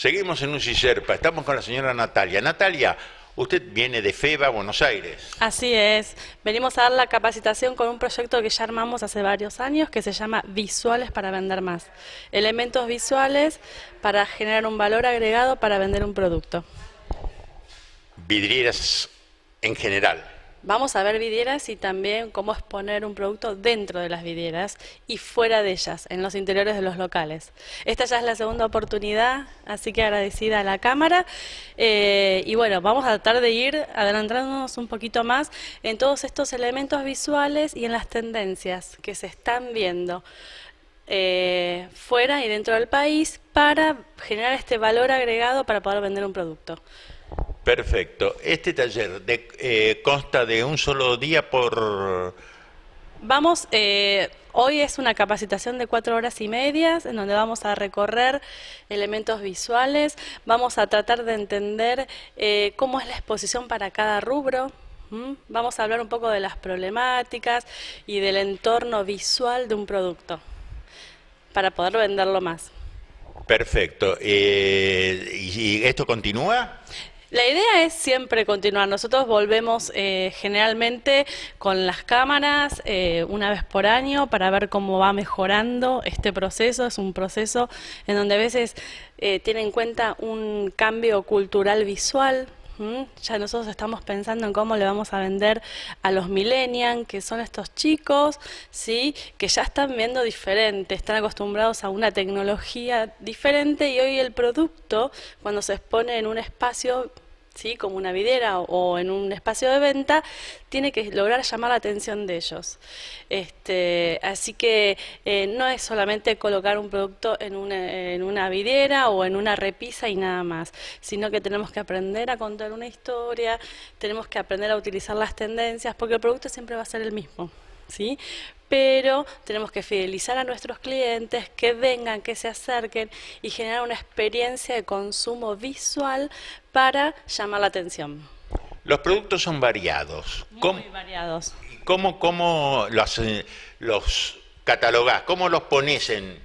Seguimos en un estamos con la señora Natalia. Natalia, usted viene de FEBA, Buenos Aires. Así es, venimos a dar la capacitación con un proyecto que ya armamos hace varios años que se llama Visuales para Vender Más. Elementos visuales para generar un valor agregado para vender un producto. Vidrieras en general. Vamos a ver vidrieras y también cómo exponer un producto dentro de las vidrieras y fuera de ellas, en los interiores de los locales. Esta ya es la segunda oportunidad, así que agradecida a la Cámara. Eh, y bueno, vamos a tratar de ir adelantándonos un poquito más en todos estos elementos visuales y en las tendencias que se están viendo. Eh, fuera y dentro del país para generar este valor agregado para poder vender un producto. Perfecto. Este taller de, eh, consta de un solo día por... Vamos, eh, hoy es una capacitación de cuatro horas y media, en donde vamos a recorrer elementos visuales, vamos a tratar de entender eh, cómo es la exposición para cada rubro, vamos a hablar un poco de las problemáticas y del entorno visual de un producto para poder venderlo más. Perfecto. ¿Y esto continúa? La idea es siempre continuar. Nosotros volvemos eh, generalmente con las cámaras eh, una vez por año para ver cómo va mejorando este proceso. Es un proceso en donde a veces eh, tiene en cuenta un cambio cultural visual, ya nosotros estamos pensando en cómo le vamos a vender a los millennials, que son estos chicos, ¿sí? que ya están viendo diferente, están acostumbrados a una tecnología diferente y hoy el producto, cuando se expone en un espacio, ¿sí? como una videra o, en un espacio de venta, tiene que lograr llamar la atención de ellos. Este, así que eh, no es solamente colocar un producto en una, en videra o en una repisa y nada más, sino que tenemos que aprender a contar una historia, tenemos que aprender a utilizar las tendencias, porque el producto siempre va a ser el mismo. ¿Sí? pero tenemos que fidelizar a nuestros clientes, que vengan, que se acerquen y generar una experiencia de consumo visual para llamar la atención. Los productos son variados. Muy variados. ¿Cómo, cómo los, eh, los catalogás? ¿Cómo los pones en,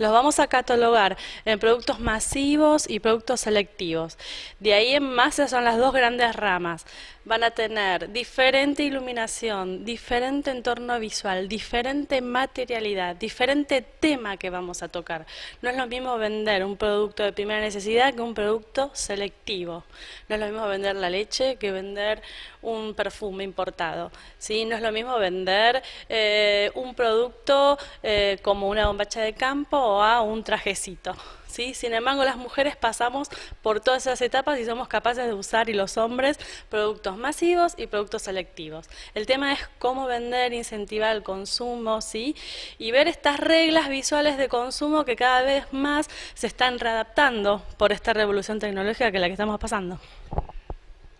los vamos a catalogar en productos masivos y productos selectivos. De ahí en masa son las dos grandes ramas. Van a tener diferente iluminación, diferente entorno visual, diferente materialidad, diferente tema que vamos a tocar. No es lo mismo vender un producto de primera necesidad que un producto selectivo. No es lo mismo vender la leche que vender un perfume importado. ¿sí? No es lo mismo vender eh, un producto eh, como una bombacha de campo a un trajecito. ¿sí? Sin embargo, las mujeres pasamos por todas esas etapas y somos capaces de usar, y los hombres, productos masivos y productos selectivos. El tema es cómo vender, incentivar el consumo, ¿sí? y ver estas reglas visuales de consumo que cada vez más se están readaptando por esta revolución tecnológica que la que estamos pasando.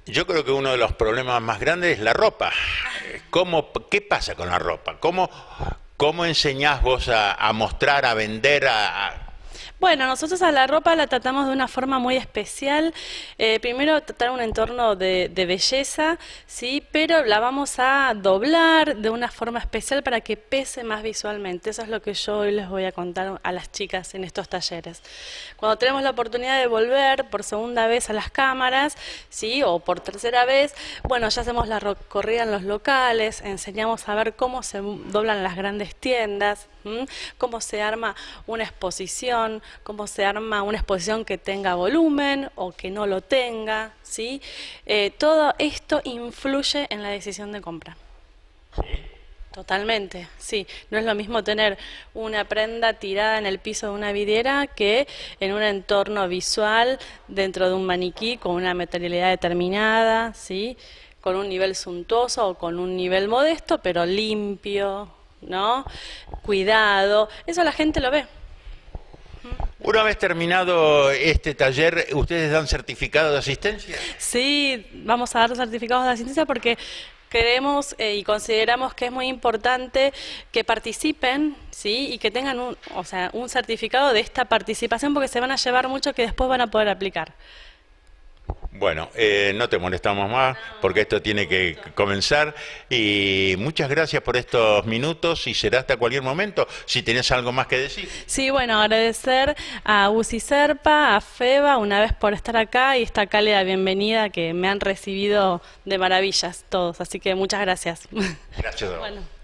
Yo creo que uno de los problemas más grandes es la ropa. ¿Cómo, ¿Qué pasa con la ropa? ¿Cómo, ¿Cómo enseñás vos a, mostrar, a vender, a, bueno, nosotros a la ropa la tratamos de una forma muy especial. Eh, primero tratar un entorno de, belleza, sí, pero la vamos a doblar de una forma especial para que pese más visualmente. Eso es lo que yo hoy les voy a contar a las chicas en estos talleres. Cuando tenemos la oportunidad de volver por segunda vez a las cámaras, sí, o por tercera vez, bueno, ya hacemos la recorrida en los locales, enseñamos a ver cómo se doblan las grandes tiendas, cómo se arma una exposición cómo se arma una exposición que tenga volumen o que no lo tenga, ¿sí? Eh, todo esto influye en la decisión de compra. Totalmente, sí. No es lo mismo tener una prenda tirada en el piso de una vidriera que en un entorno visual dentro de un maniquí con una materialidad determinada, ¿sí? con un nivel suntuoso o con un nivel modesto, pero limpio, ¿no? Cuidado. Eso la gente lo ve. Una vez terminado este taller, ¿ustedes dan certificado de asistencia? Sí, vamos a dar los certificados de asistencia porque creemos eh, y consideramos que es muy importante que participen, ¿sí? Y que tengan o sea, un certificado de esta participación porque se van a llevar mucho que después van a poder aplicar. Bueno, eh, no te molestamos más porque esto tiene que comenzar y muchas gracias por estos minutos y será hasta cualquier momento si tenés algo más que decir. Sí, bueno, agradecer a UCI Serpa, a FEBA una vez por estar acá y esta cálida bienvenida que me han recibido de maravillas todos, así que muchas gracias. Gracias. Bueno.